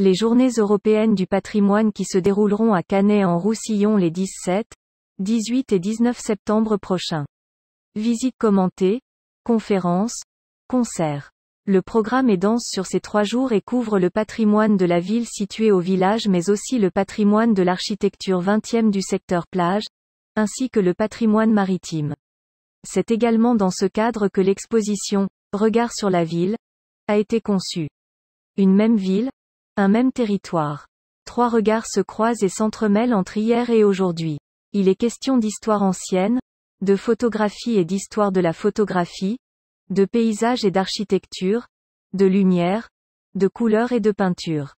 Les Journées européennes du patrimoine qui se dérouleront à Canet en Roussillon les 17, 18 et 19 septembre prochains. Visite commentée, conférences, concerts. Le programme est dense sur ces trois jours et couvre le patrimoine de la ville située au village mais aussi le patrimoine de l'architecture 20e du secteur plage, ainsi que le patrimoine maritime. C'est également dans ce cadre que l'exposition Regard sur la ville a été conçue. Une même ville, un même territoire. Trois regards se croisent et s'entremêlent entre hier et aujourd'hui. Il est question d'histoire ancienne, de photographie et d'histoire de la photographie, de paysage et d'architecture, de lumière, de couleur et de peinture.